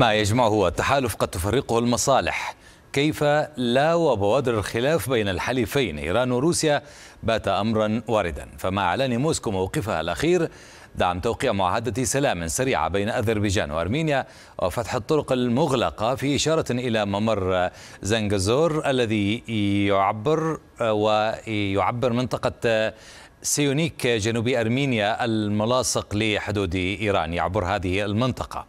ما يجمعه التحالف قد تفرقه المصالح كيف لا وبوادر الخلاف بين الحليفين إيران وروسيا بات أمرا واردا فما إعلان موسكو موقفها الأخير دعم توقيع معاهدة سلام سريعة بين أذربيجان وأرمينيا وفتح الطرق المغلقة في إشارة إلى ممر زنجزور الذي يعبر ويعبر منطقة سيونيك جنوب أرمينيا الملاصق لحدود إيران يعبر هذه المنطقة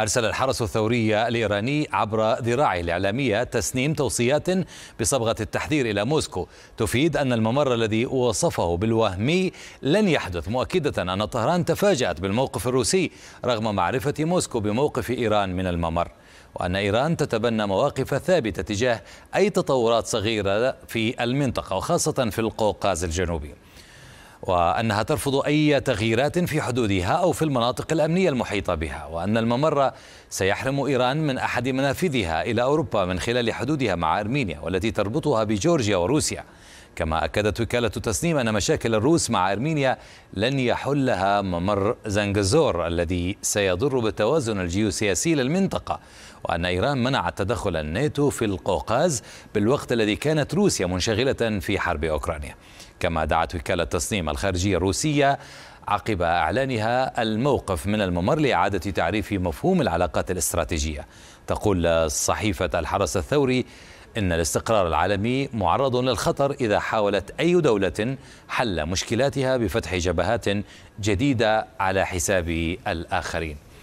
أرسل الحرس الثوري الإيراني عبر ذراعه الإعلامية تسنيم توصيات بصبغة التحذير إلى موسكو تفيد أن الممر الذي وصفه بالوهمي لن يحدث مؤكدة أن طهران تفاجأت بالموقف الروسي رغم معرفة موسكو بموقف إيران من الممر وأن إيران تتبنى مواقف ثابتة تجاه أي تطورات صغيرة في المنطقة وخاصة في القوقاز الجنوبي وأنها ترفض أي تغييرات في حدودها أو في المناطق الأمنية المحيطة بها وأن الممر سيحرم إيران من أحد منافذها إلى أوروبا من خلال حدودها مع أرمينيا والتي تربطها بجورجيا وروسيا كما أكدت وكالة تسنيم أن مشاكل الروس مع أرمينيا لن يحلها ممر زنجزور الذي سيضر بالتوازن الجيوسياسي للمنطقة وأن إيران منعت تدخل الناتو في القوقاز بالوقت الذي كانت روسيا منشغلة في حرب أوكرانيا كما دعت وكالة تسنيم الخارجية الروسية عقب إعلانها الموقف من الممر لإعادة تعريف مفهوم العلاقات الاستراتيجية تقول صحيفة الحرس الثوري إن الاستقرار العالمي معرض للخطر إذا حاولت أي دولة حل مشكلاتها بفتح جبهات جديدة على حساب الآخرين